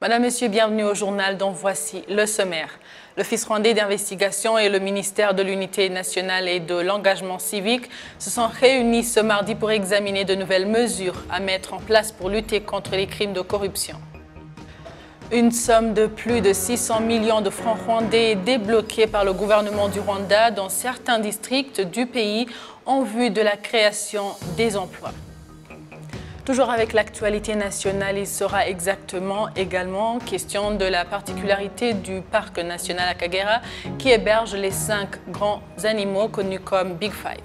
Madame, Monsieur, bienvenue au journal dont voici le sommaire. L'Office rwandais d'investigation et le ministère de l'Unité nationale et de l'engagement civique se sont réunis ce mardi pour examiner de nouvelles mesures à mettre en place pour lutter contre les crimes de corruption. Une somme de plus de 600 millions de francs rwandais est débloquée par le gouvernement du Rwanda dans certains districts du pays en vue de la création des emplois. Toujours avec l'actualité nationale, il sera exactement également question de la particularité du parc national Akagera qui héberge les cinq grands animaux connus comme Big Five.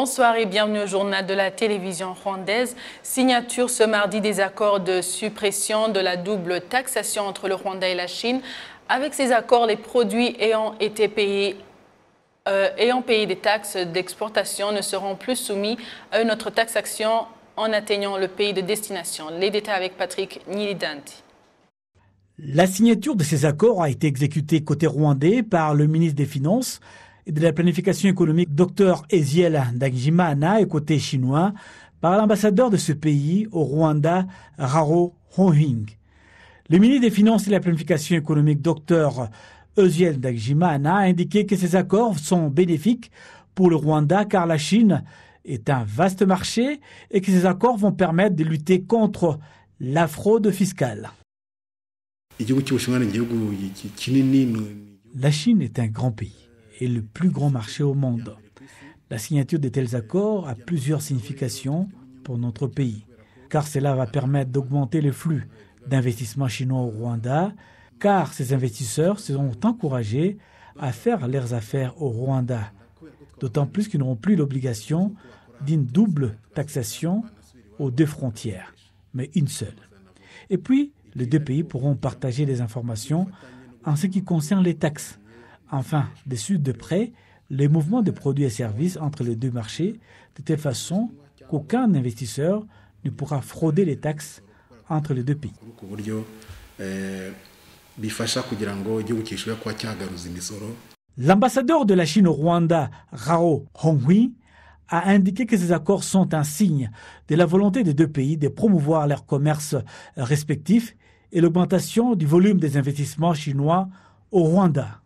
Bonsoir et bienvenue au journal de la télévision rwandaise. Signature ce mardi des accords de suppression de la double taxation entre le Rwanda et la Chine. Avec ces accords, les produits ayant été payés euh, ayant payé des taxes d'exportation ne seront plus soumis à une autre taxation en atteignant le pays de destination. Les détails avec Patrick Nilidanti. La signature de ces accords a été exécutée côté rwandais par le ministre des Finances, et de la planification économique Dr Eziel et côté chinois, par l'ambassadeur de ce pays au Rwanda, Raro Honhing. Le ministre des Finances et de la planification économique Dr Eziel Dagjimaana a indiqué que ces accords sont bénéfiques pour le Rwanda car la Chine est un vaste marché et que ces accords vont permettre de lutter contre la fraude fiscale. La Chine est un grand pays est le plus grand marché au monde. La signature de tels accords a plusieurs significations pour notre pays, car cela va permettre d'augmenter le flux d'investissements chinois au Rwanda, car ces investisseurs seront encouragés à faire leurs affaires au Rwanda, d'autant plus qu'ils n'auront plus l'obligation d'une double taxation aux deux frontières, mais une seule. Et puis, les deux pays pourront partager des informations en ce qui concerne les taxes Enfin, des suite de près, les mouvements de produits et services entre les deux marchés, de telle façon qu'aucun investisseur ne pourra frauder les taxes entre les deux pays. Eh, L'ambassadeur de la Chine au Rwanda, Rao Honghui, a indiqué que ces accords sont un signe de la volonté des deux pays de promouvoir leur commerce respectifs et l'augmentation du volume des investissements chinois au Rwanda.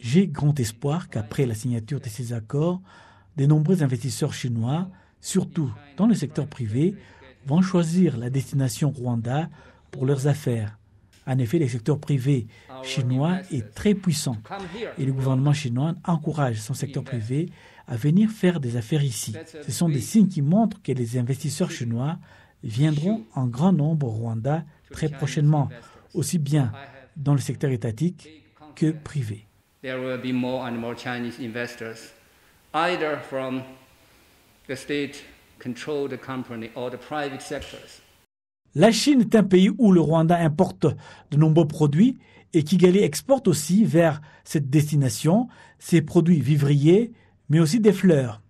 J'ai grand espoir qu'après la signature de ces accords, de nombreux investisseurs chinois, surtout dans le secteur privé, vont choisir la destination Rwanda pour leurs affaires. En effet, les secteurs privés chinois est très puissant et le gouvernement chinois encourage son secteur privé à venir faire des affaires ici. Ce sont des signes qui montrent que les investisseurs chinois viendront en grand nombre au Rwanda très prochainement, aussi bien dans le secteur étatique que privé. La Chine est un pays où le Rwanda importe de nombreux produits et Kigali exporte aussi vers cette destination ses produits vivriers, mais aussi des fleurs.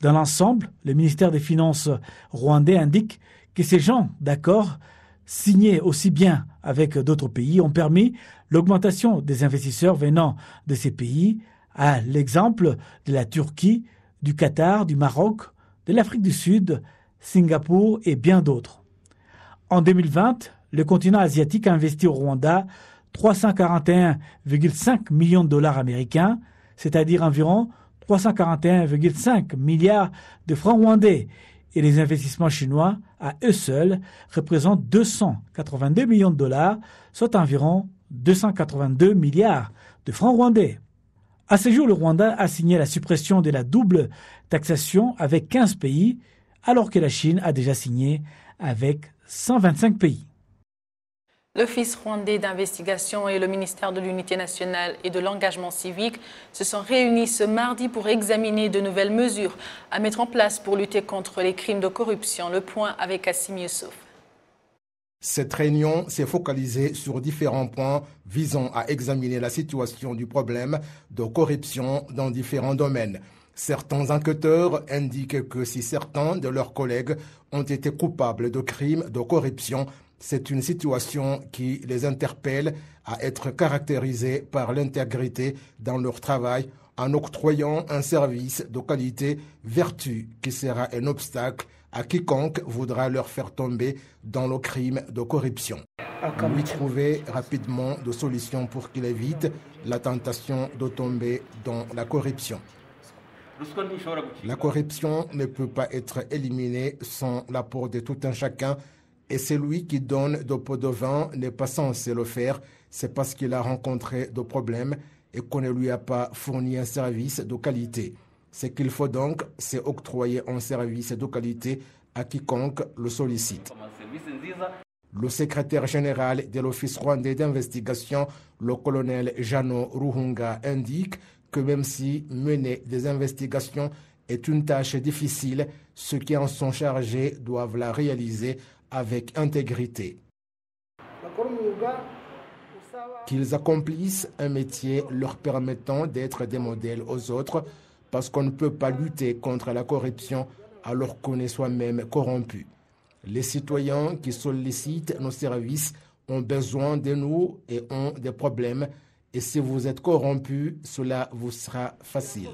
Dans l'ensemble, le ministère des Finances rwandais indique que ces gens d'accord signés aussi bien avec d'autres pays ont permis l'augmentation des investisseurs venant de ces pays, à l'exemple de la Turquie, du Qatar, du Maroc, de l'Afrique du Sud, Singapour et bien d'autres. En 2020, le continent asiatique a investi au Rwanda 341,5 millions de dollars américains, c'est-à-dire environ 341,5 milliards de francs rwandais. Et les investissements chinois, à eux seuls, représentent 282 millions de dollars, soit environ 282 milliards de francs rwandais. À ce jour, le Rwanda a signé la suppression de la double taxation avec 15 pays, alors que la Chine a déjà signé avec 125 pays. L'Office rwandais d'investigation et le ministère de l'Unité nationale et de l'engagement civique se sont réunis ce mardi pour examiner de nouvelles mesures à mettre en place pour lutter contre les crimes de corruption. Le point avec Assim Youssouf. Cette réunion s'est focalisée sur différents points visant à examiner la situation du problème de corruption dans différents domaines. Certains enquêteurs indiquent que si certains de leurs collègues ont été coupables de crimes de corruption, c'est une situation qui les interpelle à être caractérisés par l'intégrité dans leur travail en octroyant un service de qualité vertu qui sera un obstacle à quiconque voudra leur faire tomber dans le crime de corruption. Lui ah, trouver rapidement de solutions pour qu'il évite la tentation de tomber dans la corruption. La corruption ne peut pas être éliminée sans l'apport de tout un chacun et lui qui donne de pots de vin n'est pas censé le faire, c'est parce qu'il a rencontré des problèmes et qu'on ne lui a pas fourni un service de qualité. Ce qu'il faut donc, c'est octroyer un service de qualité à quiconque le sollicite. Le secrétaire général de l'Office rwandais d'investigation, le colonel Jano Ruhunga, indique que même si mener des investigations est une tâche difficile, ceux qui en sont chargés doivent la réaliser avec intégrité. Qu'ils accomplissent un métier leur permettant d'être des modèles aux autres parce qu'on ne peut pas lutter contre la corruption alors qu'on est soi-même corrompu. Les citoyens qui sollicitent nos services ont besoin de nous et ont des problèmes. Et si vous êtes corrompu, cela vous sera facile.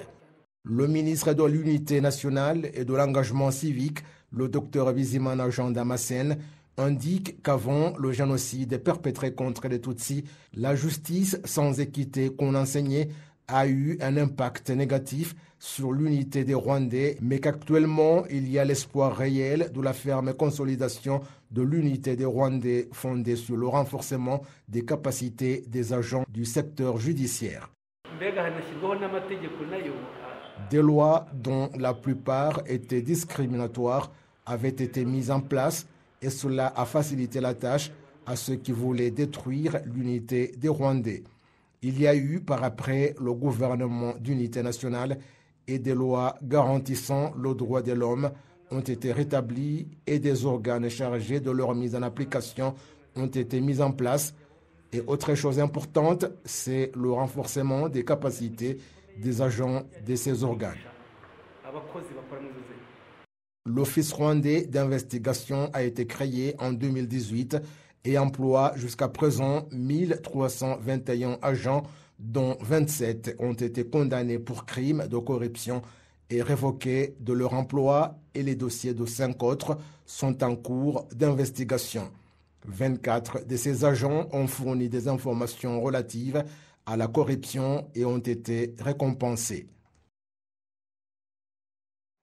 Le ministre de l'Unité nationale et de l'engagement civique le docteur Viziman Jean Massène indique qu'avant le génocide perpétré contre les Tutsis, la justice sans équité qu'on enseignait a eu un impact négatif sur l'unité des Rwandais, mais qu'actuellement il y a l'espoir réel de la ferme consolidation de l'unité des Rwandais fondée sur le renforcement des capacités des agents du secteur judiciaire. Des lois dont la plupart étaient discriminatoires avaient été mises en place et cela a facilité la tâche à ceux qui voulaient détruire l'unité des Rwandais. Il y a eu par après le gouvernement d'unité nationale et des lois garantissant le droit de l'homme ont été rétablies et des organes chargés de leur mise en application ont été mis en place. Et autre chose importante, c'est le renforcement des capacités des agents de ces organes. L'Office rwandais d'investigation a été créé en 2018 et emploie jusqu'à présent 1321 agents dont 27 ont été condamnés pour crimes de corruption et révoqués de leur emploi et les dossiers de cinq autres sont en cours d'investigation. 24 de ces agents ont fourni des informations relatives à la corruption et ont été récompensés.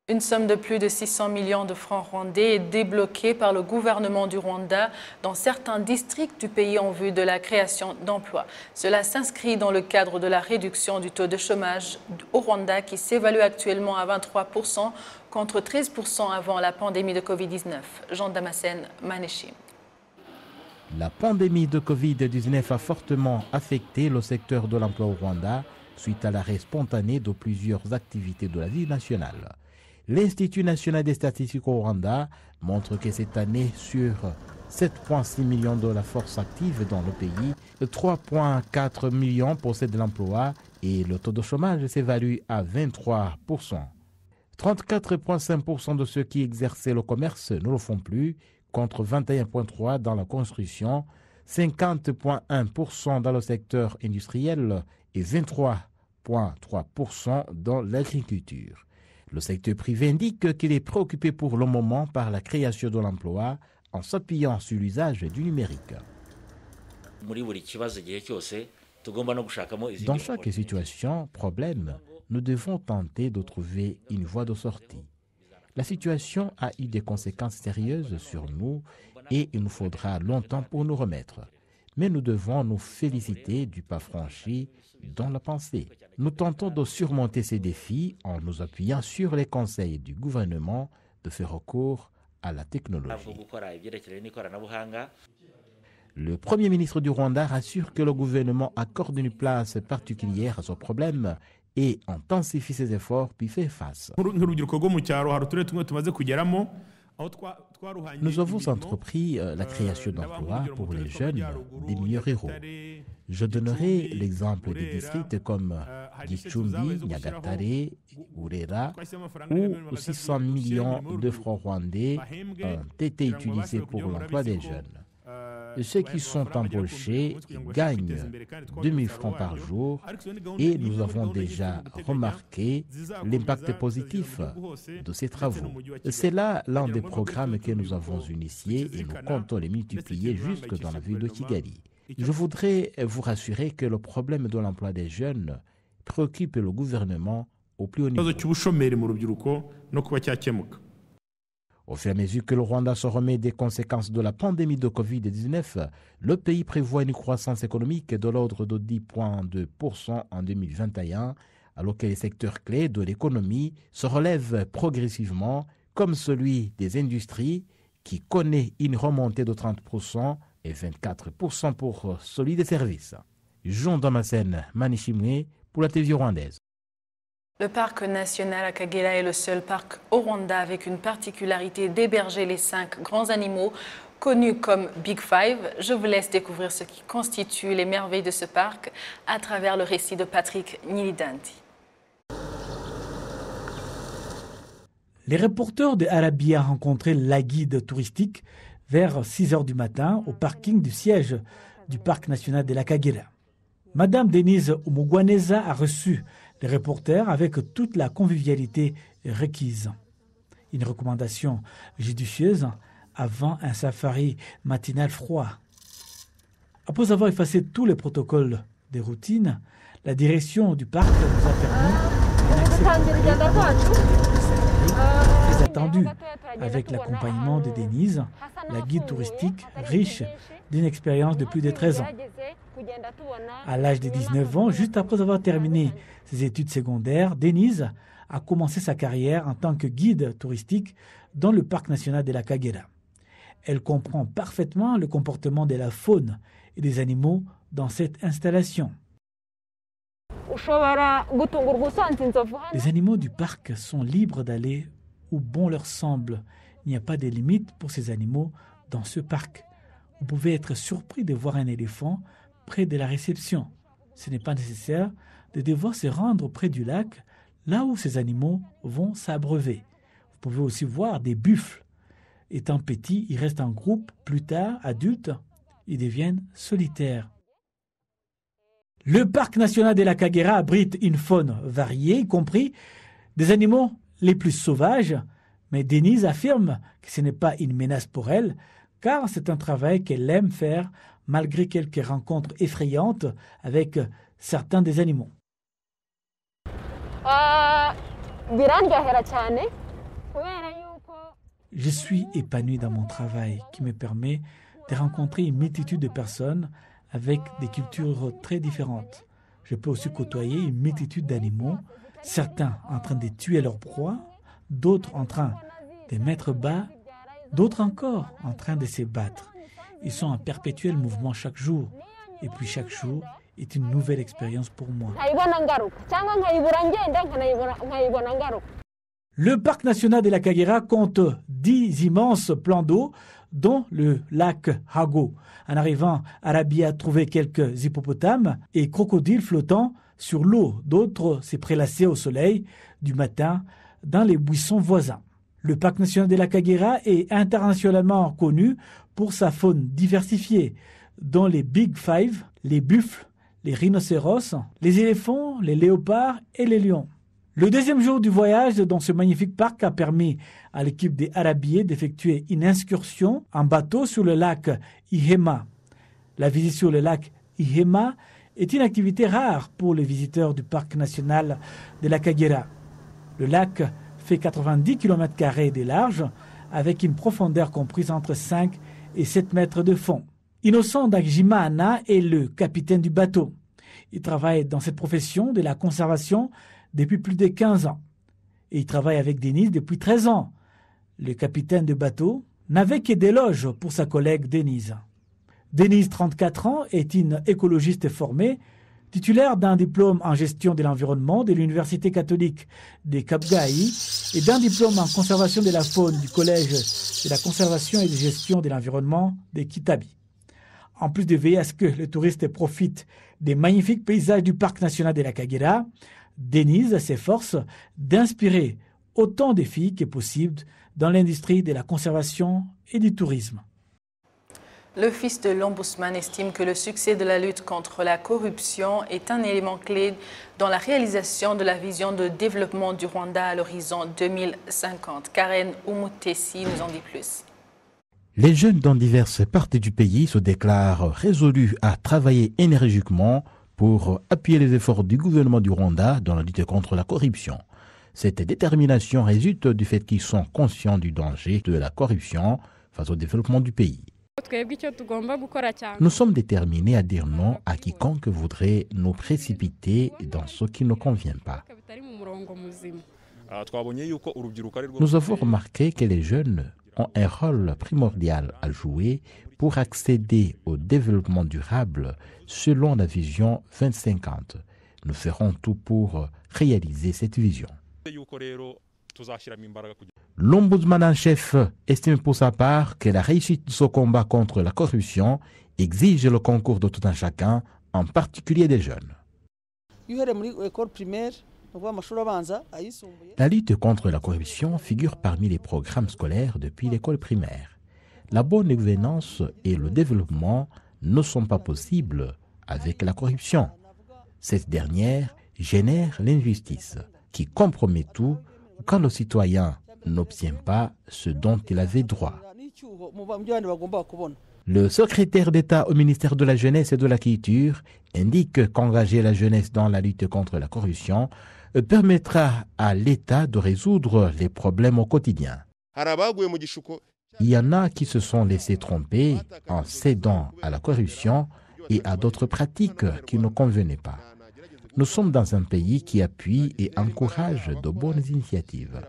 Une somme de plus de 600 millions de francs rwandais est débloquée par le gouvernement du Rwanda dans certains districts du pays en vue de la création d'emplois. Cela s'inscrit dans le cadre de la réduction du taux de chômage au Rwanda qui s'évalue actuellement à 23% contre 13% avant la pandémie de Covid-19. Jean damasène Maneshim. La pandémie de Covid-19 a fortement affecté le secteur de l'emploi au Rwanda suite à l'arrêt spontané de plusieurs activités de la vie nationale. L'Institut national des statistiques au Rwanda montre que cette année, sur 7,6 millions de la force active dans le pays, 3,4 millions possèdent l'emploi et le taux de chômage s'évalue à 23%. 34,5% de ceux qui exerçaient le commerce ne le font plus contre 21,3% dans la construction, 50,1% dans le secteur industriel et 23,3% dans l'agriculture. Le secteur privé indique qu'il est préoccupé pour le moment par la création de l'emploi en s'appuyant sur l'usage du numérique. Dans chaque situation, problème, nous devons tenter de trouver une voie de sortie. La situation a eu des conséquences sérieuses sur nous et il nous faudra longtemps pour nous remettre. Mais nous devons nous féliciter du pas franchi dans la pensée. Nous tentons de surmonter ces défis en nous appuyant sur les conseils du gouvernement de faire recours à la technologie. Le Premier ministre du Rwanda rassure que le gouvernement accorde une place particulière à ce problème et intensifie ses efforts puis fait face. Nous avons entrepris euh, la euh, création d'emplois pour les jeunes des meilleurs héros. Je donnerai l'exemple des districts comme euh, Gichumbi, Nyagatare, Urera, où 600 millions de francs rwandais ont été utilisés pour l'emploi des jeunes ceux qui sont embauchés gagnent 2000 francs par jour et nous avons déjà remarqué l'impact positif de ces travaux. C'est là l'un des programmes que nous avons initiés et nous comptons les multiplier jusque dans la ville de Kigali. Je voudrais vous rassurer que le problème de l'emploi des jeunes préoccupe le gouvernement au plus haut niveau. Au fur et à mesure que le Rwanda se remet des conséquences de la pandémie de Covid-19, le pays prévoit une croissance économique de l'ordre de 10,2% en 2021, alors que les secteurs clés de l'économie se relèvent progressivement, comme celui des industries, qui connaît une remontée de 30% et 24% pour celui des services. Jean Damasène Manichimwe pour la TV rwandaise. Le parc national Akagela est le seul parc au Rwanda avec une particularité d'héberger les cinq grands animaux connus comme Big Five. Je vous laisse découvrir ce qui constitue les merveilles de ce parc à travers le récit de Patrick Nilidanti. Les reporters de Arabia rencontré la guide touristique vers 6 h du matin au parking du siège du parc national de la l'Akagera. Madame Denise Omugwaneza a reçu les reporters avec toute la convivialité requise. Une recommandation judicieuse avant un safari matinal froid. Après avoir effacé tous les protocoles des routines, la direction du parc nous a permis euh, hein, euh, très euh, attendu avec l'accompagnement de Denise, la guide touristique riche d'une expérience de plus de 13 ans. À l'âge de 19 ans, juste après avoir terminé ses études secondaires, Denise a commencé sa carrière en tant que guide touristique dans le parc national de la Kagera. Elle comprend parfaitement le comportement de la faune et des animaux dans cette installation. Les animaux du parc sont libres d'aller où bon leur semble. Il n'y a pas de limite pour ces animaux dans ce parc. Vous pouvez être surpris de voir un éléphant près de la réception. Ce n'est pas nécessaire de devoir se rendre près du lac, là où ces animaux vont s'abreuver. Vous pouvez aussi voir des buffles. Étant petits, ils restent en groupe. Plus tard, adultes, ils deviennent solitaires. Le parc national de la Caguera abrite une faune variée, y compris des animaux les plus sauvages, mais Denise affirme que ce n'est pas une menace pour elle, car c'est un travail qu'elle aime faire malgré quelques rencontres effrayantes avec certains des animaux. Euh, Je suis épanoui dans mon travail qui me permet de rencontrer une multitude de personnes avec des cultures très différentes. Je peux aussi côtoyer une multitude d'animaux, certains en train de tuer leur proie, d'autres en train de mettre bas, d'autres encore en train de se battre. Ils sont en perpétuel mouvement chaque jour. Et puis chaque jour est une nouvelle expérience pour moi. Le parc national de la Kagera compte 10 immenses plans d'eau, dont le lac Hago. En arrivant, Arabi a trouvé quelques hippopotames et crocodiles flottant sur l'eau. D'autres s'est prélassés au soleil du matin dans les buissons voisins. Le parc national de la Kagera est internationalement connu pour sa faune diversifiée, dont les Big Five, les buffles, les rhinocéros, les éléphants, les léopards et les lions. Le deuxième jour du voyage dans ce magnifique parc a permis à l'équipe des Arabiers d'effectuer une excursion en bateau sur le lac Ihema. La visite sur le lac Ihema est une activité rare pour les visiteurs du parc national de la Kagera. Le lac fait 90 km de large avec une profondeur comprise entre 5 et et 7 mètres de fond. Innocent Dagjimana est le capitaine du bateau. Il travaille dans cette profession de la conservation depuis plus de 15 ans. Et il travaille avec Denise depuis 13 ans. Le capitaine de bateau n'avait que des loges pour sa collègue Denise. Denise, 34 ans, est une écologiste formée Titulaire d'un diplôme en gestion de l'environnement de l'Université catholique de Capgaï et d'un diplôme en conservation de la faune du Collège de la conservation et de gestion de l'environnement de Kitabi. En plus de veiller à ce que les touristes profitent des magnifiques paysages du parc national de la Kagera, Denise s'efforce d'inspirer autant de filles que possible dans l'industrie de la conservation et du tourisme. L'Office de l'Ombudsman estime que le succès de la lutte contre la corruption est un élément clé dans la réalisation de la vision de développement du Rwanda à l'horizon 2050. Karen Umutesi nous en dit plus. Les jeunes dans diverses parties du pays se déclarent résolus à travailler énergiquement pour appuyer les efforts du gouvernement du Rwanda dans la lutte contre la corruption. Cette détermination résulte du fait qu'ils sont conscients du danger de la corruption face au développement du pays. Nous sommes déterminés à dire non à quiconque voudrait nous précipiter dans ce qui ne convient pas. Ah, nous avons remarqué que les jeunes ont un rôle primordial à jouer pour accéder au développement durable selon la vision 2050. Nous ferons tout pour réaliser cette vision. L'ombudsman en chef estime pour sa part que la réussite de ce combat contre la corruption exige le concours de tout un chacun, en particulier des jeunes. La lutte contre la corruption figure parmi les programmes scolaires depuis l'école primaire. La bonne gouvernance et le développement ne sont pas possibles avec la corruption. Cette dernière génère l'injustice qui compromet tout quand le citoyen n'obtient pas ce dont il avait droit. Le secrétaire d'État au ministère de la Jeunesse et de la Culture indique qu'engager la jeunesse dans la lutte contre la corruption permettra à l'État de résoudre les problèmes au quotidien. Il y en a qui se sont laissés tromper en cédant à la corruption et à d'autres pratiques qui ne convenaient pas. Nous sommes dans un pays qui appuie et encourage de bonnes initiatives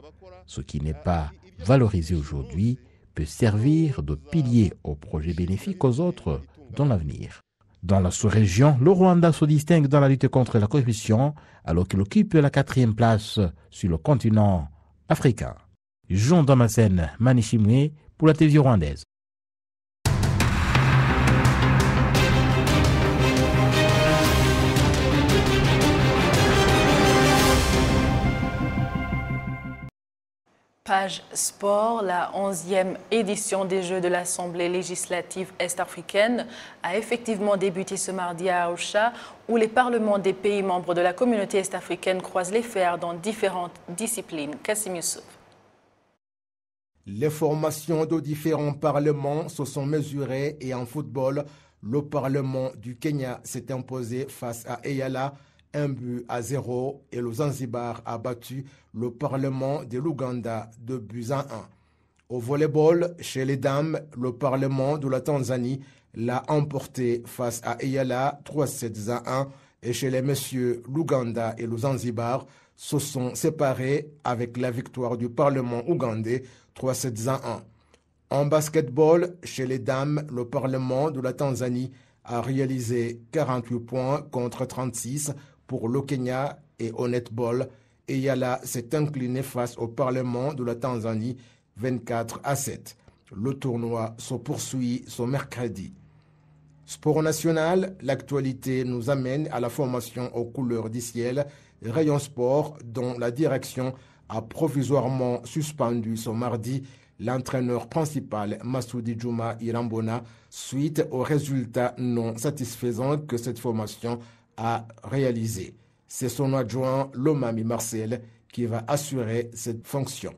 ce qui n'est pas valorisé aujourd'hui peut servir de pilier aux projets bénéfiques aux autres dans l'avenir. Dans la sous-région, le Rwanda se distingue dans la lutte contre la corruption alors qu'il occupe la quatrième place sur le continent africain. Jean damasène Manichimwe pour la télévision rwandaise. Page Sport, la 11e édition des Jeux de l'Assemblée législative est-africaine a effectivement débuté ce mardi à Aosha, où les parlements des pays membres de la communauté est-africaine croisent les fers dans différentes disciplines. Kassim Youssouf. Les formations de différents parlements se sont mesurées et en football, le Parlement du Kenya s'est imposé face à Eyala un but à zéro et le Zanzibar a battu le Parlement de l'Ouganda de buts à un. Au volleyball, chez les dames, le Parlement de la Tanzanie l'a emporté face à Eyala 3-7 à 1 et chez les messieurs, l'Ouganda et le Zanzibar se sont séparés avec la victoire du Parlement ougandais 3-7 à 1. En basketball, chez les dames, le Parlement de la Tanzanie a réalisé 48 points contre 36 pour le Kenya et netball, Ball. Yala s'est incliné face au Parlement de la Tanzanie 24 à 7. Le tournoi se poursuit ce mercredi. Sport national, l'actualité nous amène à la formation aux couleurs du ciel, rayon sport dont la direction a provisoirement suspendu ce mardi l'entraîneur principal Masoudi Juma Irambona suite aux résultats non satisfaisants que cette formation à réaliser. C'est son adjoint Lomami Marcel qui va assurer cette fonction.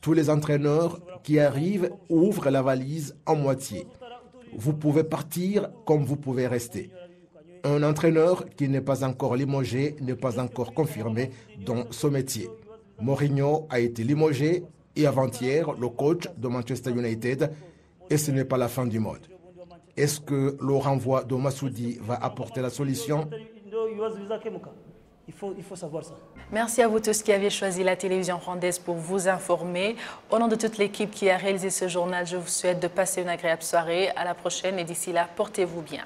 Tous les entraîneurs qui arrivent ouvrent la valise en moitié. Vous pouvez partir comme vous pouvez rester. Un entraîneur qui n'est pas encore limogé n'est pas encore confirmé dans ce métier. Mourinho a été limogé et avant-hier, le coach de Manchester United, et ce n'est pas la fin du monde. Est-ce que le renvoi de va apporter la solution il faut, savoir ça. Merci à vous tous qui avez choisi la télévision rwandaise pour vous informer. Au nom de toute l'équipe qui a réalisé ce journal, je vous souhaite de passer une agréable soirée. À la prochaine et d'ici là, portez-vous bien.